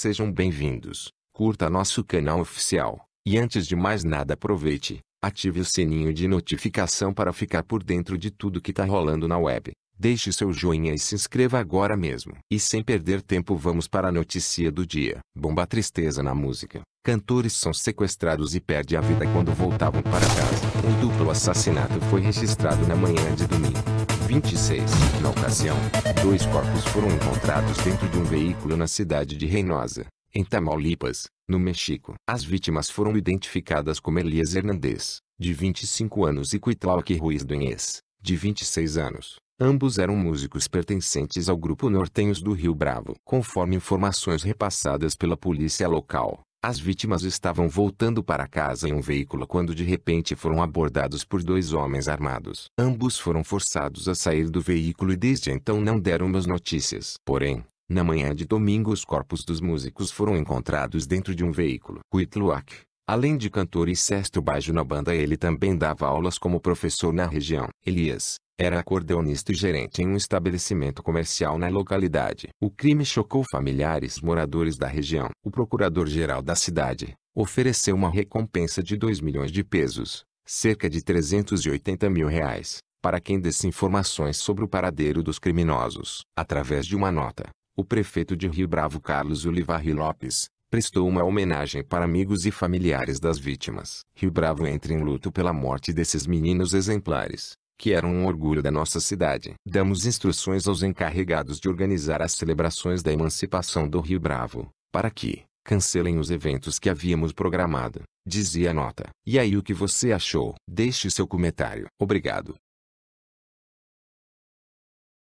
Sejam bem-vindos, curta nosso canal oficial, e antes de mais nada aproveite, ative o sininho de notificação para ficar por dentro de tudo que tá rolando na web. Deixe seu joinha e se inscreva agora mesmo. E sem perder tempo vamos para a notícia do dia. Bomba tristeza na música. Cantores são sequestrados e perdem a vida quando voltavam para casa. Um duplo assassinato foi registrado na manhã de domingo. 26, na ocasião, dois corpos foram encontrados dentro de um veículo na cidade de Reynosa, em Tamaulipas, no México. As vítimas foram identificadas como Elias Hernandes, de 25 anos e Cuitlauque Ruiz Dunhês, de 26 anos. Ambos eram músicos pertencentes ao grupo Nortenhos do Rio Bravo. Conforme informações repassadas pela polícia local, as vítimas estavam voltando para casa em um veículo quando de repente foram abordados por dois homens armados. Ambos foram forçados a sair do veículo e desde então não deram mais notícias. Porém, na manhã de domingo os corpos dos músicos foram encontrados dentro de um veículo. Whitlock, além de cantor e sexto baixo na banda ele também dava aulas como professor na região. Elias, era acordeonista e gerente em um estabelecimento comercial na localidade. O crime chocou familiares moradores da região. O procurador-geral da cidade ofereceu uma recompensa de 2 milhões de pesos, cerca de 380 mil reais, para quem desse informações sobre o paradeiro dos criminosos. Através de uma nota, o prefeito de Rio Bravo Carlos Ulivarri Lopes prestou uma homenagem para amigos e familiares das vítimas. Rio Bravo entra em luto pela morte desses meninos exemplares que eram um orgulho da nossa cidade. Damos instruções aos encarregados de organizar as celebrações da emancipação do Rio Bravo, para que cancelem os eventos que havíamos programado, dizia a nota. E aí o que você achou? Deixe seu comentário. Obrigado.